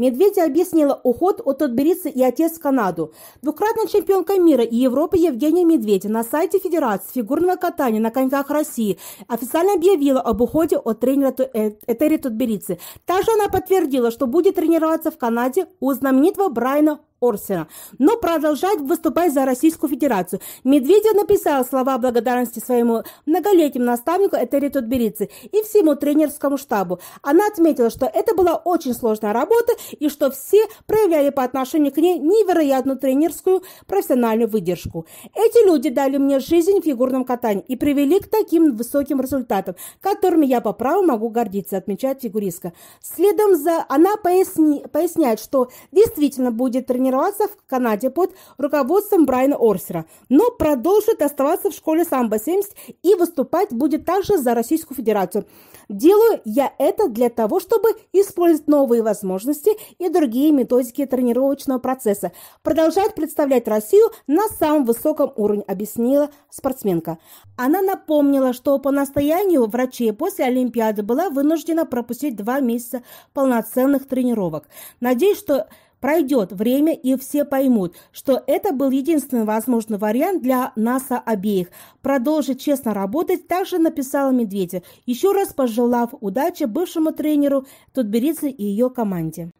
Медведя объяснила уход от Тотберицы и отец в Канаду. Двукратная чемпионка мира и Европы Евгения Медведя на сайте Федерации фигурного катания на коньках России официально объявила об уходе от тренера э, Этери Тотберицы. Также она подтвердила, что будет тренироваться в Канаде у знаменитого Брайана Орсера, но продолжать выступать за Российскую Федерацию. Медведев написал слова благодарности своему многолетнему наставнику Этери Тутберидзе и всему тренерскому штабу. Она отметила, что это была очень сложная работа и что все проявляли по отношению к ней невероятную тренерскую профессиональную выдержку. Эти люди дали мне жизнь в фигурном катании и привели к таким высоким результатам, которыми я по праву могу гордиться, отмечает фигуристка. Следом за она поясни, поясняет, что действительно будет тренировать тренироваться в Канаде под руководством Брайана Орсера, но продолжит оставаться в школе самбо-70 и выступать будет также за Российскую Федерацию. Делаю я это для того, чтобы использовать новые возможности и другие методики тренировочного процесса, продолжать представлять Россию на самом высоком уровне, объяснила спортсменка. Она напомнила, что по настоянию врачей после Олимпиады была вынуждена пропустить два месяца полноценных тренировок. Надеюсь, что Пройдет время, и все поймут, что это был единственный возможный вариант для Наса обеих. Продолжить честно работать также написала Медведев, еще раз пожелав удачи бывшему тренеру Тутберидзе и ее команде.